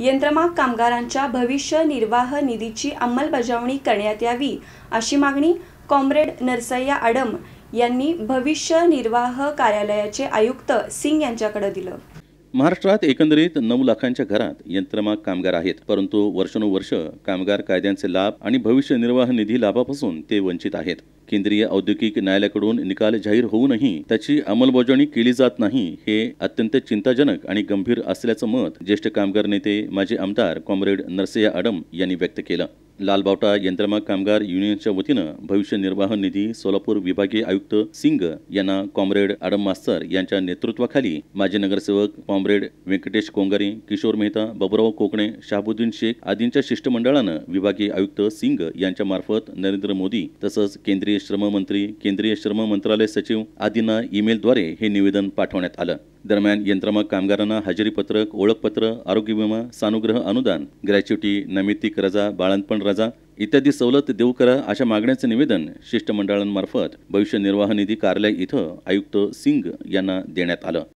यंत्रमाग कामगारांच्या भविष्य निर्वाह निधीची अंमलबजावणी करण्यात यावी अशी मागणी कॉम्रेड नरसय्या आडम यांनी भविष्य निर्वाह कार्यालयाचे आयुक्त सिंग यांच्याकडे दिलं महाराष्ट्रात एकंदरीत नऊ लाखांच्या घरात यंत्रमाग कामगार आहेत परंतु वर्षानुवर्ष कामगार कायद्यांचे लाभ आणि भविष्य निर्वाह निधी लाभापासून ते वंचित आहेत केंद्रीय औद्योगिक न्यायालयाकडून निकाल जाहीर होऊनही त्याची अंमलबजावणी केली जात नाही हे अत्यंत चिंताजनक आणि गंभीर असल्याचं मत ज्येष्ठ कामगार नेते माजी आमदार कॉम्रेड नरसिया आडम यांनी व्यक्त केलं लालबावटा यंत्रमाग कामगार युनियनच्या वतीनं भविष्य निर्वाह निधी सोलापूर विभागीय आयुक्त सिंग यांना कॉम्रेड आडम मास्तर यांच्या नेतृत्वाखाली माजी नगरसेवक कॉम्रेड व्यंकटेश कोंगारी किशोर मेहता बबुराव कोकणे शाहबुद्दीन शेख आदींच्या शिष्टमंडळानं विभागीय आयुक्त सिंग यांच्या मार्फत नरेंद्र मोदी तसंच केंद्रीय श्रम मंत्री केंद्रीय श्रम मंत्रालय सचिव आदींना ईमेलद्वारे हे निवेदन पाठवण्यात आलं दरम्यान यंत्रमाग कामगारांना हजेरीपत्रक ओळखपत्र आरोग्य विमा सानुग्रह अनुदान ग्रॅच्युटी नैमित्तिक रजा बाळंतपण रजा इत्यादी सवलत देऊ करा अशा मागण्याचे निवेदन शिष्टमंडळांमार्फत भविष्य निर्वाह निधी कार्यालय इथं आयुक्त सिंग यांना देण्यात आलं